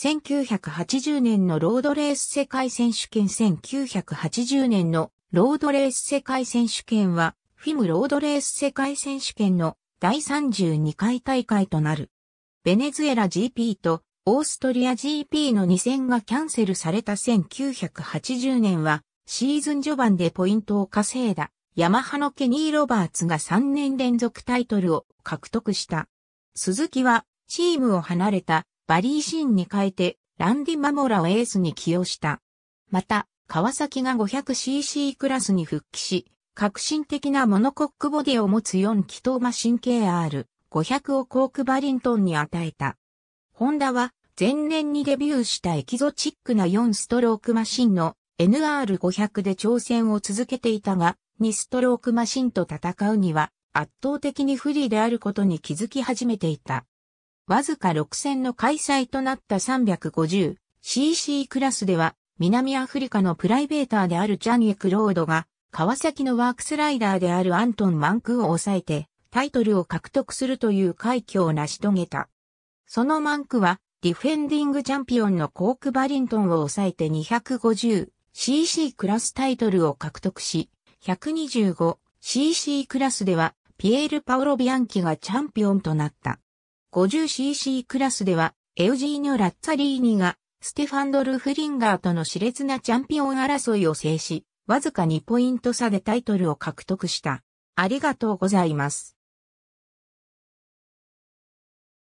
1980年のロードレース世界選手権1980年のロードレース世界選手権は、フィムロードレース世界選手権の第32回大会となる。ベネズエラ GP とオーストリア GP の2戦がキャンセルされた1980年は、シーズン序盤でポイントを稼いだ、ヤマハのケニー・ロバーツが3年連続タイトルを獲得した。鈴木は、チームを離れたバリー・シーンに変えて、ランディ・マモラをエースに起用した。また、川崎が 500cc クラスに復帰し、革新的なモノコックボディを持つ4気筒マシン KR500 をコークバリントンに与えた。ホンダは前年にデビューしたエキゾチックな4ストロークマシンの NR500 で挑戦を続けていたが、2ストロークマシンと戦うには圧倒的に不利であることに気づき始めていた。わずか6戦の開催となった 350cc クラスでは、南アフリカのプライベーターであるジャニエクロードが、川崎のワークスライダーであるアントン・マンクを抑えて、タイトルを獲得するという快挙を成し遂げた。そのマンクは、ディフェンディングチャンピオンのコーク・バリントンを抑えて 250cc クラスタイトルを獲得し、125cc クラスでは、ピエール・パオロ・ビアンキがチャンピオンとなった。50cc クラスでは、エウジーニョ・ラッツァリーニが、ステファンド・ルフリンガーとの熾烈なチャンピオン争いを制し、わずか2ポイント差でタイトルを獲得した。ありがとうございます。